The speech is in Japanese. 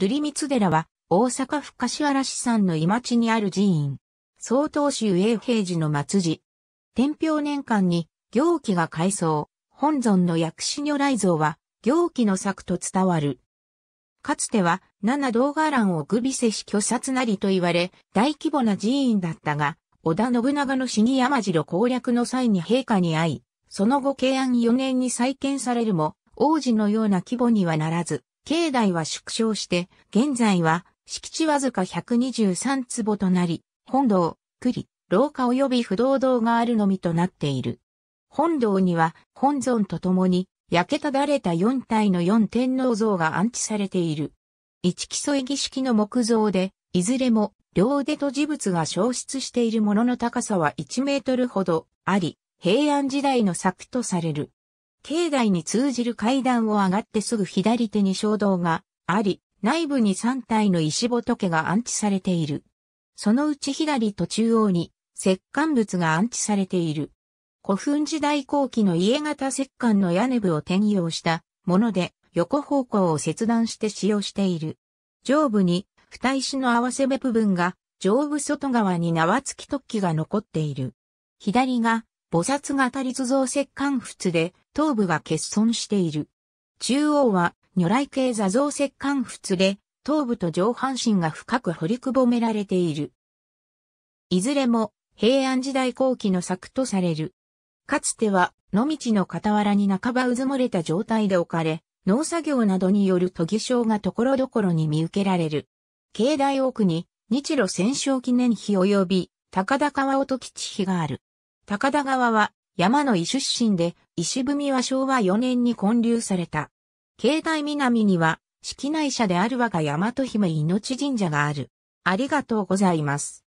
瑠璃光寺は、大阪府柏原市産の今地にある寺院。曹洞宗永平寺の末寺。天平年間に、行基が改装。本尊の薬師如来像は、行基の作と伝わる。かつては、七道伽藍を具備せし虚殺なりと言われ、大規模な寺院だったが、織田信長の死に山城攻略の際に陛下に会い、その後慶安4年に再建されるも、王子のような規模にはならず、境内は縮小して、現在は敷地わずか123坪となり、本堂、栗、廊下及び不動堂があるのみとなっている。本堂には本尊とともに焼けただれた4体の4天皇像が安置されている。一基礎儀式の木造で、いずれも両腕と事物が消失しているものの高さは1メートルほどあり、平安時代の作とされる。境内に通じる階段を上がってすぐ左手に衝動があり、内部に3体の石仏が安置されている。そのうち左と中央に石棺物が安置されている。古墳時代後期の家型石棺の屋根部を転用したもので横方向を切断して使用している。上部に二石の合わせ部分が上部外側に縄付き突起が残っている。左が菩薩型立像石棺仏で、頭部は欠損している。中央は、如来系座像石棺仏で、頭部と上半身が深く掘りくぼめられている。いずれも、平安時代後期の作とされる。かつては、野道の傍らに半ばうずもれた状態で置かれ、農作業などによる都議症が所々に見受けられる。境内奥に、日露戦勝記念碑及び、高田川音吉碑がある。高田川は山の井出身で、石踏は昭和4年に建立された。境内南には、式内社である我が大和姫命神社がある。ありがとうございます。